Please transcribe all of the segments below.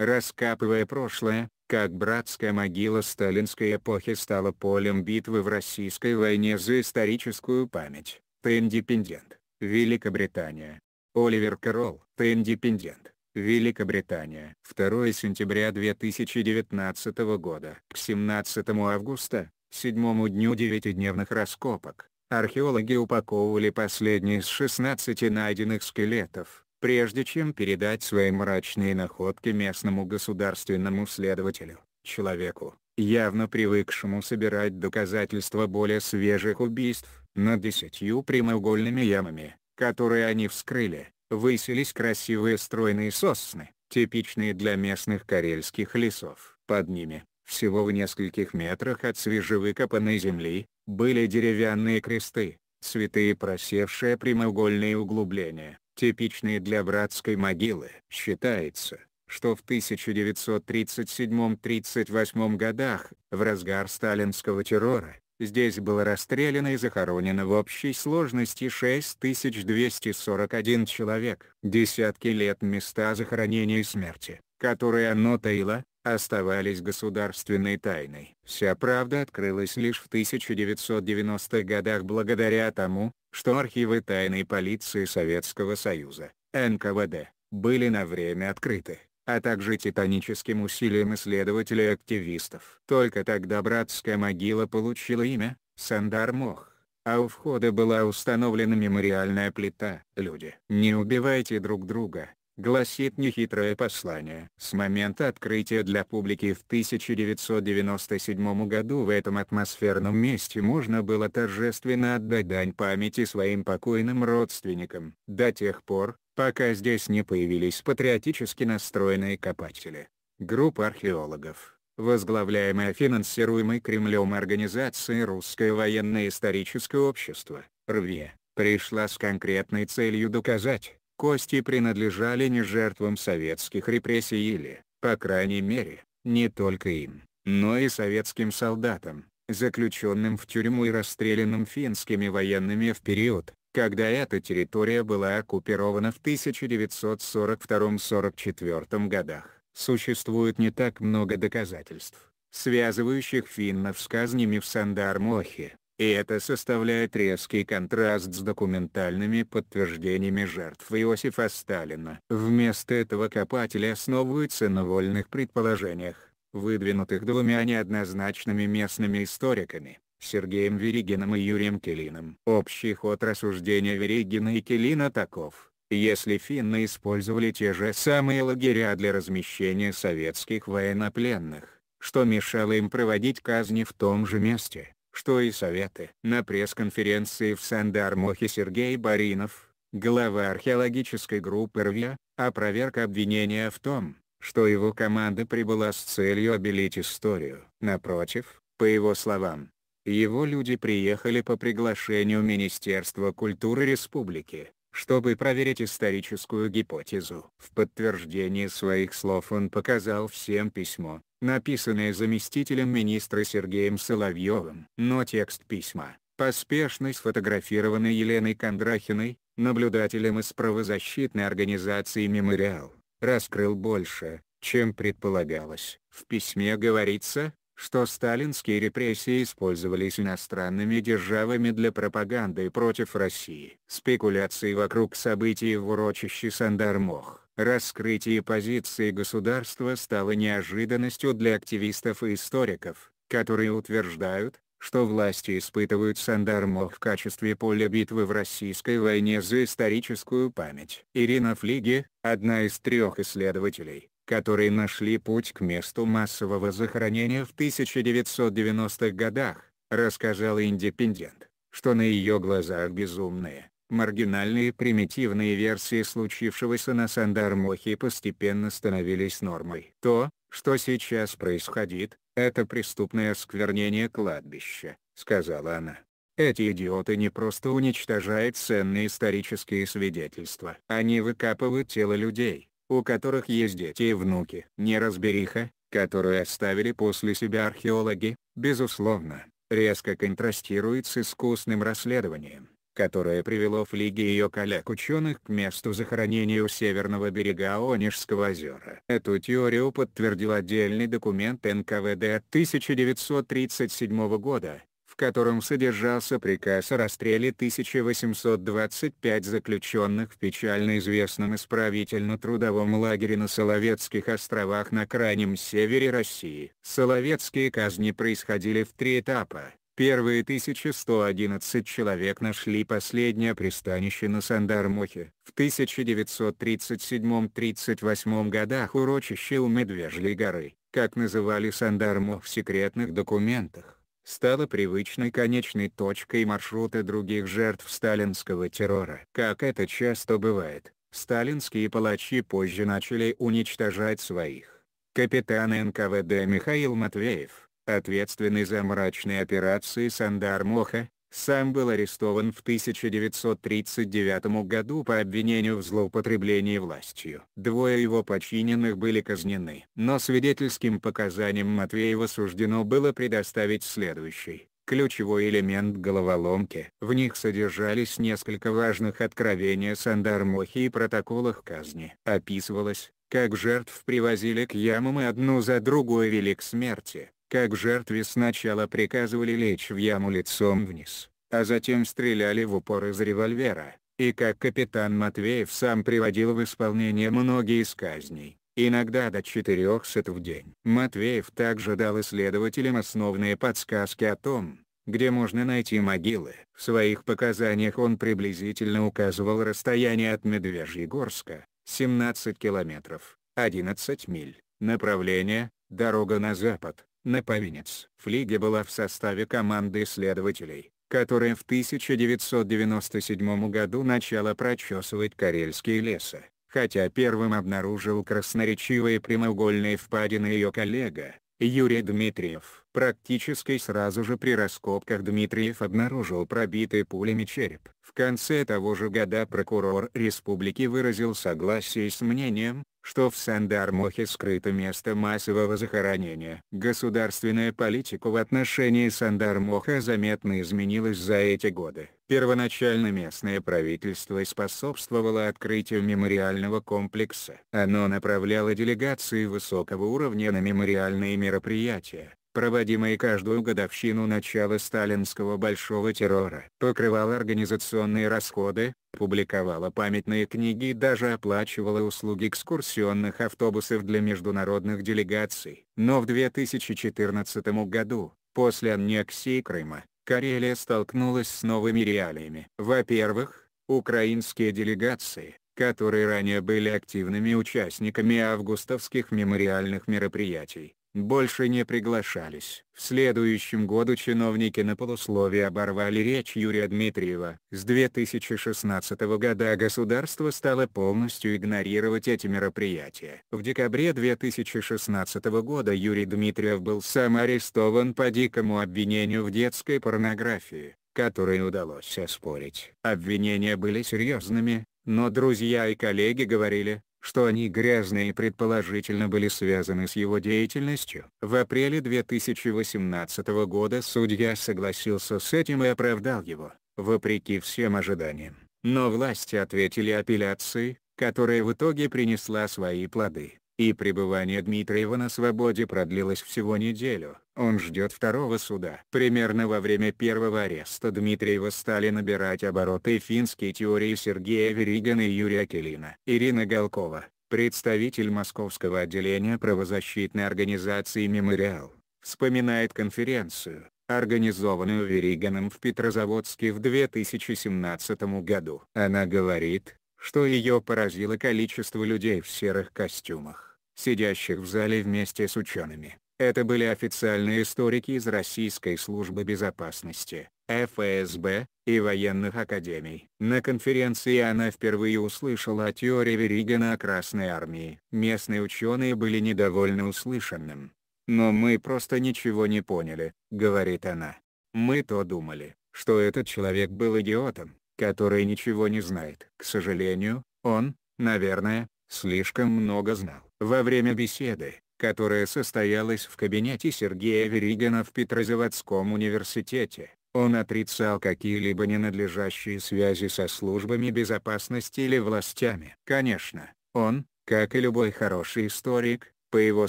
раскапывая прошлое, как братская могила сталинской эпохи стала полем битвы в российской войне за историческую память. Ты индепендент. Великобритания. Оливер Карол. Ты индепендент. Великобритания. 2 сентября 2019 года. К 17 августа, седьмому дню девятидневных раскопок, археологи упаковывали последние из 16 найденных скелетов, прежде чем передать свои мрачные находки местному государственному следователю, человеку, явно привыкшему собирать доказательства более свежих убийств, над десятью прямоугольными ямами, которые они вскрыли, высились красивые стройные сосны, типичные для местных карельских лесов. Под ними, всего в нескольких метрах от свежевыкопанной земли, были деревянные кресты, цветы и просевшие прямоугольные углубления, типичные для братской могилы. Считается, что в 1937-38 годах, в разгар сталинского террора, здесь было расстреляно и захоронено в общей сложности 6241 человек. Десятки лет места захоронения и смерти, которые оно таило, оставались государственной тайной. Вся правда открылась лишь в 1990-х годах благодаря тому, что архивы тайной полиции Советского Союза, НКВД, были на время открыты, а также титаническим усилием исследователей и активистов. Только тогда братская могила получила имя Сандар Мох, а у входа была установлена мемориальная плита. Люди, не убивайте друг друга, гласит нехитрое послание. С момента открытия для публики в 1997 году в этом атмосферном месте можно было торжественно отдать дань памяти своим покойным родственникам. До тех пор, пока здесь не появились патриотически настроенные копатели. Группа археологов, возглавляемая финансируемой Кремлем организацией «Русское военно-историческое общество», РВЕ, пришла с конкретной целью доказать, Кости принадлежали не жертвам советских репрессий или, по крайней мере, не только им, но и советским солдатам, заключенным в тюрьму и расстрелянным финскими военными в период, когда эта территория была оккупирована в 1942-44 годах. Существует не так много доказательств, связывающих финнов с казнями в Сандармохе, и это составляет резкий контраст с документальными подтверждениями жертв Иосифа Сталина. Вместо этого копатели основываются на вольных предположениях, выдвинутых двумя неоднозначными местными историками. Сергеем Веригиным и Юрием Келиным. Общий ход рассуждения Веригина и Келина таков. Если финны использовали те же самые лагеря для размещения советских военнопленных, что мешало им проводить казни в том же месте, что и советы. На пресс-конференции в Сандармохе Сергей Баринов, глава археологической группы РВИА, опроверг обвинения в том, что его команда прибыла с целью обелить историю. Напротив, по его словам, его люди приехали по приглашению Министерства культуры республики чтобы проверить историческую гипотезу. В подтверждение своих слов он показал всем письмо, написанное заместителем министра Сергеем Соловьевым. Но текст письма, поспешно сфотографированный Еленой Кондрахиной, наблюдателем из правозащитной организации «Мемориал», раскрыл больше, чем предполагалось. В письме говорится, что сталинские репрессии использовались иностранными державами для пропаганды против России. Спекуляции вокруг событий в урочище Сандармох, раскрытие позиции государства стало неожиданностью для активистов и историков, которые утверждают, что власти испытывают Сандармох в качестве поля битвы в российской войне за историческую память. Ирина Флиги, одна из трех исследователей, которые нашли путь к месту массового захоронения в 1990-х годах, рассказала Индепендент, что на ее глазах безумные, маргинальные примитивные версии случившегося на Сандармохе постепенно становились нормой. То, что сейчас происходит, это преступное осквернение кладбища, сказала она. Эти идиоты не просто уничтожают ценные исторические свидетельства. Они выкапывают тело людей, у которых есть дети и внуки. Неразбериха, которую оставили после себя археологи, безусловно, резко контрастирует с искусным расследованием, которое привело флиги и ее коллег-ученых к месту захоронения у северного берега Онежского озера. Эту теорию подтвердил отдельный документ НКВД от 1937 года, котором содержался приказ о расстреле 1825 заключенных в печально известном исправительно-трудовом лагере на Соловецких островах на крайнем севере России. Соловецкие казни происходили в три этапа. Первые 1111 человек нашли последнее пристанище на Сандармохе. В 1937-38 годах урочище у Медвежьей горы, как называли Сандармох в секретных документах стала привычной конечной точкой маршрута других жертв сталинского террора. Как это часто бывает, сталинские палачи позже начали уничтожать своих. Капитан НКВД Михаил Матвеев, ответственный за мрачные операции Сандар Моха, сам был арестован в 1939 году по обвинению в злоупотреблении властью. Двое его подчиненных были казнены. Но свидетельским показаниям Матвеева суждено было предоставить следующий ключевой элемент головоломки. В них содержались несколько важных откровений Сандармохи и протоколах казни. Описывалось, как жертв привозили к ямам и одну за другой вели к смерти как жертве сначала приказывали лечь в яму лицом вниз, а затем стреляли в упор из револьвера, и как капитан Матвеев сам приводил в исполнение многие из казней, иногда до четырех сот в день. Матвеев также дал исследователям основные подсказки о том, где можно найти могилы. В своих показаниях он приблизительно указывал расстояние от Медвежьегорска, 17 километров, 11 миль, направление, дорога на запад, на повинец. Флиге была в составе команды исследователей, которая в 1997 году начала прочесывать карельские леса, хотя первым обнаружил красноречивые прямоугольные впадины ее коллега, Юрий Дмитриев. Практически сразу же при раскопках Дмитриев обнаружил пробитый пулями череп. В конце того же года прокурор республики выразил согласие с мнением, что в Сандармохе скрыто место массового захоронения. Государственная политика в отношении Сандармоха заметно изменилась за эти годы. Первоначально местное правительство способствовало открытию мемориального комплекса. Оно направляло делегации высокого уровня на мемориальные мероприятия, проводимые каждую годовщину начала сталинского большого террора. Покрывала организационные расходы, публиковала памятные книги и даже оплачивала услуги экскурсионных автобусов для международных делегаций. Но в 2014 году, после аннексии Крыма, Карелия столкнулась с новыми реалиями. Во-первых, украинские делегации, которые ранее были активными участниками августовских мемориальных мероприятий, больше не приглашались. В следующем году чиновники на полусловие оборвали речь Юрия Дмитриева. С 2016 года государство стало полностью игнорировать эти мероприятия. В декабре 2016 года Юрий Дмитриев был сам арестован по дикому обвинению в детской порнографии которые удалось оспорить. Обвинения были серьезными, но друзья и коллеги говорили, что они грязные и предположительно были связаны с его деятельностью. В апреле 2018 года судья согласился с этим и оправдал его, вопреки всем ожиданиям. Но власти ответили апелляцией, которая в итоге принесла свои плоды. И пребывание Дмитриева на свободе продлилось всего неделю. Он ждет второго суда. Примерно во время первого ареста Дмитриева стали набирать обороты финские теории Сергея Веригана и Юрия Келина. Ирина Галкова, представитель московского отделения правозащитной организации «Мемориал», вспоминает конференцию, организованную Вериганом в Петрозаводске в 2017 году. Она говорит, что ее поразило количество людей в серых костюмах сидящих в зале вместе с учеными. Это были официальные историки из Российской службы безопасности, ФСБ и военных академий. На конференции она впервые услышала о теории Веригена о Красной Армии. Местные ученые были недовольны услышанным. «Но мы просто ничего не поняли», — говорит она. «Мы то думали, что этот человек был идиотом, который ничего не знает. К сожалению, он, наверное, слишком много знал. Во время беседы, которая состоялась в кабинете Сергея Веригина в Петрозаводском университете, он отрицал какие-либо ненадлежащие связи со службами безопасности или властями. Конечно, он, как и любой хороший историк, по его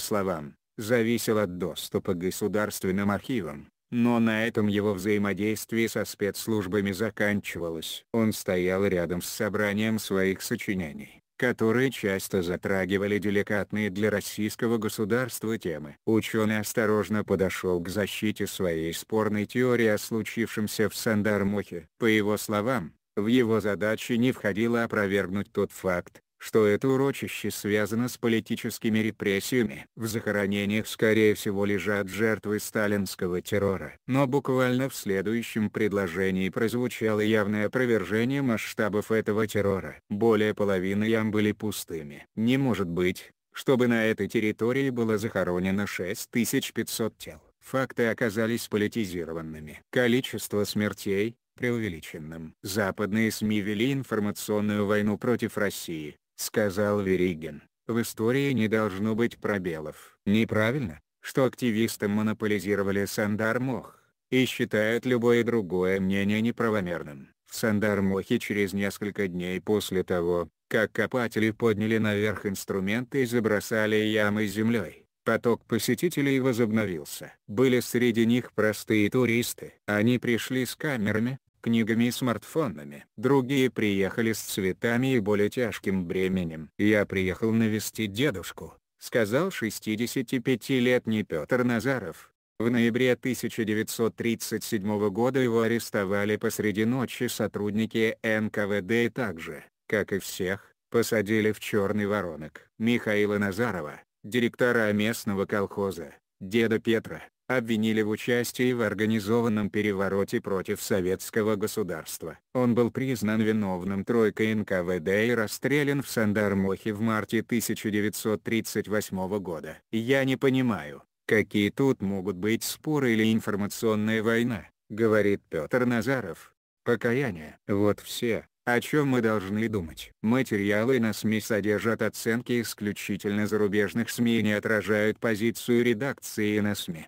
словам, зависел от доступа к государственным архивам, но на этом его взаимодействие со спецслужбами заканчивалось. Он стоял рядом с собранием своих сочинений которые часто затрагивали деликатные для российского государства темы. Ученый осторожно подошел к защите своей спорной теории о случившемся в Сандармохе. По его словам, в его задачи не входило опровергнуть тот факт, что это урочище связано с политическими репрессиями. В захоронениях скорее всего лежат жертвы сталинского террора. Но буквально в следующем предложении прозвучало явное опровержение масштабов этого террора. Более половины ям были пустыми. Не может быть, чтобы на этой территории было захоронено 6500 тел. Факты оказались политизированными. Количество смертей, преувеличенным. Западные СМИ вели информационную войну против России, сказал Вериген. в истории не должно быть пробелов. Неправильно, что активисты монополизировали Сандар и считают любое другое мнение неправомерным. В Сандармохе через несколько дней после того, как копатели подняли наверх инструменты и забросали ямы землей, поток посетителей возобновился. Были среди них простые туристы. Они пришли с камерами, книгами и смартфонами. Другие приехали с цветами и более тяжким бременем. «Я приехал навестить дедушку», — сказал 65-летний Петр Назаров. В ноябре 1937 года его арестовали посреди ночи сотрудники НКВД и также, как и всех, посадили в черный воронок. Михаила Назарова, директора местного колхоза, деда Петра, обвинили в участии в организованном перевороте против советского государства. Он был признан виновным тройкой НКВД и расстрелян в Сандармохе в марте 1938 года. Я не понимаю, какие тут могут быть споры или информационная война, говорит Петр Назаров. Покаяние. Вот все, о чем мы должны думать. Материалы на СМИ содержат оценки исключительно зарубежных СМИ и не отражают позицию редакции на СМИ.